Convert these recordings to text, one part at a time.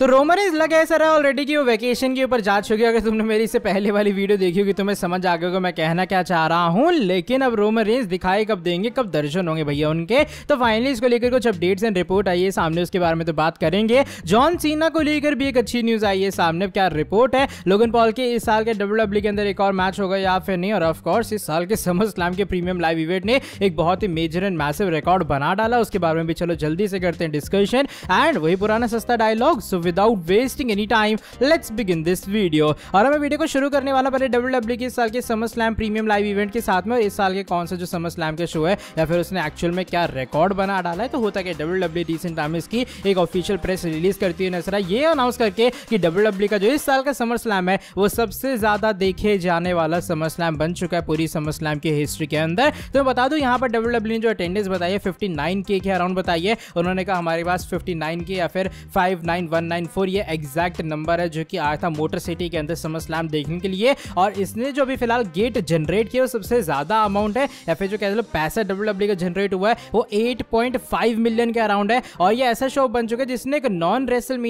तो Roman is लग ऐसा रहा ऑलरेडी कि वो वेकेशन के ऊपर जा चुकी है अगर तुमने मेरी इससे पहले वाली वीडियो देखी होगी तुम्हें समझ आ गया होगा मैं कहना क्या चाह रहा हूँ लेकिन अब रोमन रेंज दिखाई कब देंगे कब दर्शन होंगे भैया उनके तो फाइनली इसको लेकर कुछ अपडेट्स एंड रिपोर्ट आई है सामने उसके बारे में तो बात करेंगे जॉन सीना को लेकर भी एक अच्छी न्यूज़ आई है सामने क्या रिपोर्ट है लोगन पॉल के इस साल के डब्ल्यू डब्ल्यू e के अंदर एक और मैच होगा या फिर नहीं और ऑफकोर्स इस साल के समर स्लैम के प्रीमियम लाइव इवेंट ने एक बहुत ही मेजर एंड मैसिव रिकॉर्ड बना डाला उसके बारे में भी चलो जल्दी से करते हैं डिस्कशन एंड वही पुराना सस्ता डायलॉग सुविधा without wasting any time let's begin this video और हमें वीडियो को शुरू करने वाला पहले डब्ल्यू डब्ल्यू e के इस साल के SummerSlam premium live event के साथ में और इस साल के कौन सा जो समर स्लैम के शो है या फिर उसने एक्चुअल में क्या रिकॉर्ड बना डाला है तो होता है डब्ल्यू डब्ल्यू रिसेंट टाइम इसकी एक ऑफिशियल प्रेस रिलीज करती है नजर ये अनाउंस करके कि डब्ल्यू डब्ल्यू e का जो इस साल का समर स्लैम है वो सबसे ज्यादा देखे जाने वाला समर स्लैम बन चुका है पूरी समर स्लैम की हिस्ट्री के अंदर तो मैं बता दूं यहाँ पर डब्ल्यू डब्ल्यू e ने जो अटेंडेंस बताई है फिफ्टी के अराउंड बताई है उन्होंने कहा हमारे पास फिफ्टी के या फिर फाइव 494 ये एग्जैक्ट नंबर है जो कि आया था मोटर सिटी के अंदर समर स्लैम देखने के लिए और इसने जो अभी फिलहाल गेट जनरेट किया वो सबसे ज़्यादा अमाउंट है या फिर जो कहते हैं मतलब पैसा डब्ल्यू डब्ल्यू e का जनरेट हुआ है वो 8.5 मिलियन के अराउंड है और ये ऐसा शो बन चुका है जिसने एक नॉन रेसल में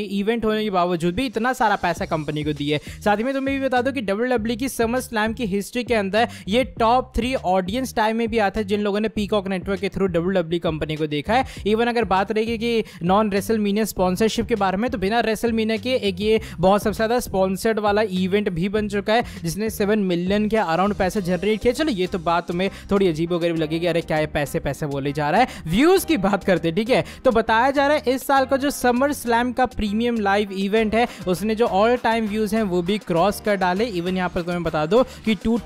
इवेंट होने के बावजूद भी इतना सारा पैसा कंपनी को दिए साथ ही में तुम्हें भी बता दो कि डब्ल्यू डब्ल्यू e की समर स्लैम की हिस्ट्री के अंदर ये टॉप थ्री ऑडियंस टाइम में भी आता है जिन लोगों ने पीकॉक नेटवर्क के थ्रू डब्ल्यू डब्ल्यू कंपनी को देखा है इवन अगर बात रहेगी कि नॉन रेसल मीने स्पॉन्सरशिप के बारे बार में तो बिना रेसल मीना के एक ये बहुत सबसे ज़्यादा स्पॉन्सर्ड वाला इवेंट भी बन चुका है जिसने सेवन मिलियन के अराउंड पैसे जनरेट किए चलो ये तो बात तुम्हें थोड़ी अजीब वगैरह लगेगी अरे क्या है पैसे पैसे बोले जा रहा है व्यूज़ की बात करते ठीक है तो बताया जा रहा है इस साल का जो समर स्लैम का प्रीमियम लाइव इवेंट है उसने जो ऑल टाइम व्यूज़ हैं वो भी क्रॉस कर डाले इवन यहाँ पर तुम्हें बता दो कि टू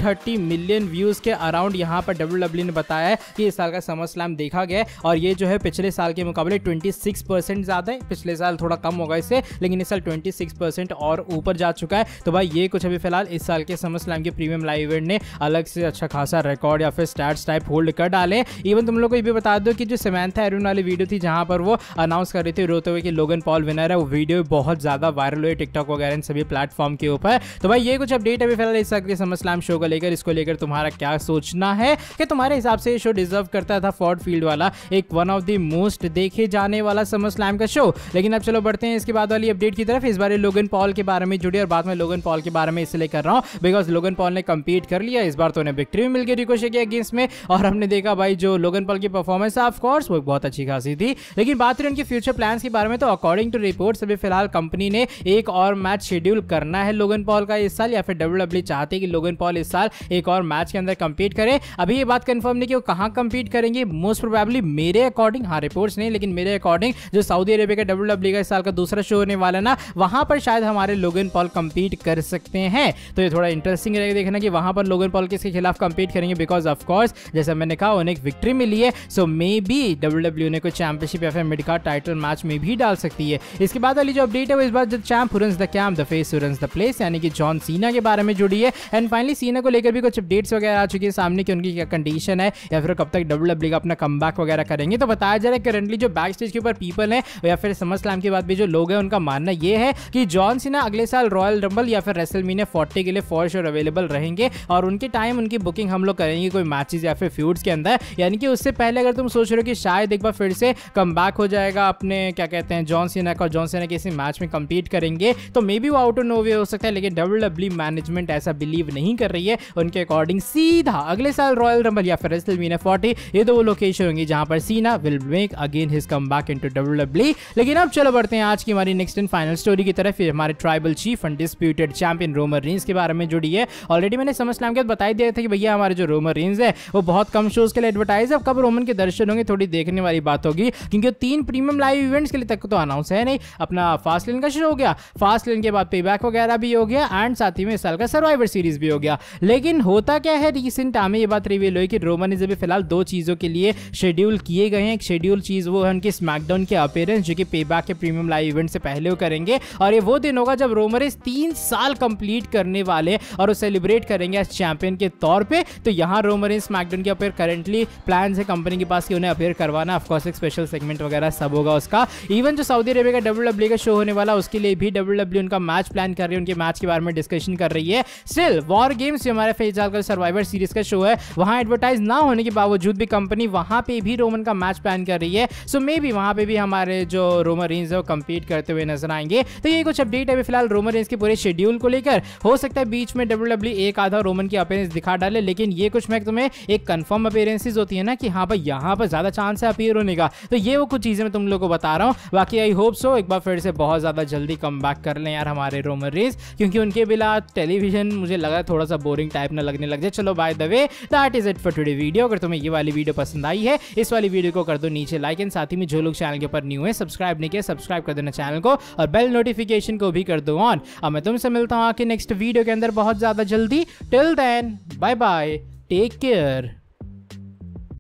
मिलियन व्यूज़ के अराउंड यहाँ पर डब्ल्यू e ने बताया है कि इस साल का समर स्लैम देखा गया और ये जो है पिछले साल के मुकाबले 26 परसेंट ज़्यादा है पिछले साल थोड़ा कम कम होगा इससे लेकिन इस साल ट्वेंटी और ऊपर जा चुका है तो भाई ये कुछ अभी फिलहाल इस साल के समर स्लैम के प्रीमियम लाइव इवेंट ने अलग से अच्छा खासा रिकॉर्ड या फिर स्टैट्स टाइप होल्ड कर डाले इवन तुम लोग को ये भी बता दो कि जो सेमेंथ एरून वाली वीडियो थी जहां पर वो अनाउंस कर रही थी रोते हुए कि लोगन पॉल विनर है वो वीडियो बहुत ज़्यादा वायरल हुई टिकटॉक वगैरह इन सभी प्लेटफॉर्म के ऊपर तो भाई ये कुछ अपडेट अभी फिलहाल इस सकती समर स्लैम शो को लेकर इसको लेकर तुम्हारा क्या सोचना है कि तुम्हारे हिसाब से ये शो डिजर्व करता था फोर्ड फील्ड वाला एक वन ऑफ द मोस्ट देखे जाने वाला समर स्लैम का शो लेकिन अब चलो बढ़ते बढ़ते हैं इसके बाद वाली अपडेट की तरफ इस बार लोगन पॉल के बारे में जुड़े और बाद में लोगन पॉल के बारे में इसलिए कर रहा हूँ बिकॉज लोगन पॉल ने कम्पीट कर लिया इस बार तो उन्हें विक्ट्री भी मिल गई रिकोशे की अगेंस्ट में और हमने देखा भाई जो लोगन पॉल की परफॉर्मेंस है ऑफकोर्स वो बहुत अच्छी खासी थी लेकिन बात रही उनके फ्यूचर प्लान्स के बारे में तो अकॉर्डिंग टू रिपोर्ट्स अभी फिलहाल कंपनी ने एक और मैच शेड्यूल करना है लोगन पॉल का इस साल या फिर डब्ल्यू चाहते कि लोगन पॉल इस साल एक और मैच के अंदर कंपीट करें अभी ये बात कंफर्म नहीं कि वो कहाँ कंपीट करेंगे मोस्ट प्रोबेबली मेरे अकॉर्डिंग हाँ रिपोर्ट्स नहीं लेकिन मेरे अकॉर्डिंग जो सऊदी अरेबिया का डब्ल्यू का इस साल का दूसरा शो होने वाला ना वहां पर शायद हमारे लोगन पॉल कंपीट कर सकते हैं तो ये थोड़ा इंटरेस्टिंग रहेगा देखना कि वहां पर लोगन पॉल किसके खिलाफ कंपीट करेंगे बिकॉज ऑफकोर्स जैसे मैंने कहा उन्हें एक विक्ट्री मिली है so maybe W W ने कोई चैंपियनशिप या फिर मिड कार्ड टाइटल मैच में भी डाल सकती है इसके बाद वाली जो अपडेट है वो इस बार जब चैम्प हुरन्स द कैम्प द फेस हुरन्स द प्लेस यानी कि जॉन सीना के बारे में जुड़ी है एंड फाइनली सीना को लेकर भी कुछ अपडेट्स वगैरह आ चुकी है सामने की उनकी क्या कंडीशन है या फिर कब तक डब्ल्यू डब्ल्यू e का अपना कम वगैरह करेंगे तो बताया जा रहा है करंटली जो बैक स्टेज के ऊपर पीपल है या फिर समर स्लैम के बाद जो लोग हैं उनका मानना यह है कि जॉन सिन्हा अगले साल रॉयल रंबल या फिर रेसल रेसलमीनिया फोर्टी के लिए फॉर श्योर अवेलेबल रहेंगे और उनके टाइम उनकी बुकिंग हम लोग करेंगे कोई मैचेज या फिर फ्यूड्स के अंदर यानी कि उससे पहले अगर तुम सोच रहे हो कि शायद एक बार फिर से कम हो जाएगा अपने क्या कहते हैं जॉन सिन्हा का जॉन सिन्हा किसी मैच में कम्पीट करेंगे तो मे बी वो आउट ऑफ नो वे हो सकता है लेकिन डब्ल्यू डब्ल्यू मैनेजमेंट ऐसा बिलीव नहीं कर रही है उनके अकॉर्डिंग सीधा अगले साल रॉयल रंबल या फिर रेसल रेसलमीनिया फोर्टी ये दो लोकेशन होंगी जहां पर Cena will make again his comeback into W W लेकिन अब चलो बढ़ते हैं आज की हमारी नेक्स्ट एंड फाइनल स्टोरी की तरफ हमारे tribal chief undisputed champion Roman Reigns के बारे में जुड़ी है ऑलरेडी मैंने समझ लाम के बताई दिया था कि भैया हमारे जो रोमर रिंस है वो बहुत कम शोज के लिए एडवर्टाइज है कब रोमन के दर्शन होंगे थोड़ी देखने वाली बात होगी क्योंकि तीन प्रीमियम लाइव इवेंट्स के लिए तक तो अनाउंस है नहीं अपना फास्ट लेन का शो हो गया फास्ट लेन के बाद पे वगैरह भी हो गया एंड साथ ही में इस साल का सर्वाइवर सीरीज भी हो गया लेकिन होता क्या है रिसेंट टाइम ये बात रिवील हुई कि रोमन इज अभी फिलहाल दो चीज़ों के लिए शेड्यूल किए गए हैं एक शेड्यूल चीज़ वो है उनकी स्मैकडाउन के अपेयरेंस जो कि पे के प्रीमियम लाइव इवेंट से पहले वो करेंगे और ये वो दिन होगा जब रोमरेस तीन साल कंप्लीट करने वाले और वो सेलिब्रेट करेंगे एज चैंपियन के तौर पे तो यहाँ रोमरेस स्मैकडाउन के अपेयर करेंटली प्लान है कंपनी के पास कि उन्हें अपेयर करवाना ऑफकोर्स एक स्पेशल सेगमेंट वगैरह सब होगा उसका इवन जो सऊदी अरेबिया का डब्ल्यू डब्ल्यू e का शो होने वाला उसके लिए भी डब्ल्यू डब्ल्यू e उनका मैच प्लान कर रही है उनके मैच के बारे में डिस्कशन कर रही है स्टिल वॉर गेम्स जो हमारे फेजाल का सर्वाइवर सीरीज का शो है वहाँ एडवर्टाइज ना होने के बावजूद भी कंपनी वहाँ पे भी रोमन का मैच प्लान कर रही है सो मे भी वहाँ पे भी हमारे जो रोमर रेंज है वो कम्पीट करते हुए नजर आएंगे तो ये कुछ अपडेट है फिलहाल रोमन रेंस के पूरे शेड्यूल को लेकर हो सकता है बीच में डब्ल्यू डब्ल्यू e एक आधा रोमन की अपेयरेंस दिखा डाले लेकिन ये कुछ मैं तुम्हें एक कन्फर्म अपेयरेंसेज होती है ना कि हाँ भाई यहाँ पर ज्यादा चांस है अपेयर होने का तो ये वो कुछ चीजें मैं तुम लोग को बता रहा हूँ बाकी आई होप सो एक बार फिर से बहुत ज्यादा जल्दी कम कर लें यार हमारे रोमन रेंस क्योंकि उनके बिना टेलीविजन मुझे लगा थोड़ा सा बोरिंग टाइप ना लगने लग जाए चलो by the way that is it for today video अगर तुम्हें ये वाली वीडियो पसंद आई है इस वाली वीडियो को कर दो नीचे लाइक एंड साथ ही में जो लोग चैनल के ऊपर न्यू है सब्सक्राइब नहीं किया सब्सक्राइब कर देना चैनल को और बेल नोटिफिकेशन को भी कर दो ऑन अब मैं तुमसे मिलता हूँ आके नेक्स्ट वीडियो के अंदर बहुत ज़्यादा जल्दी till then bye bye take care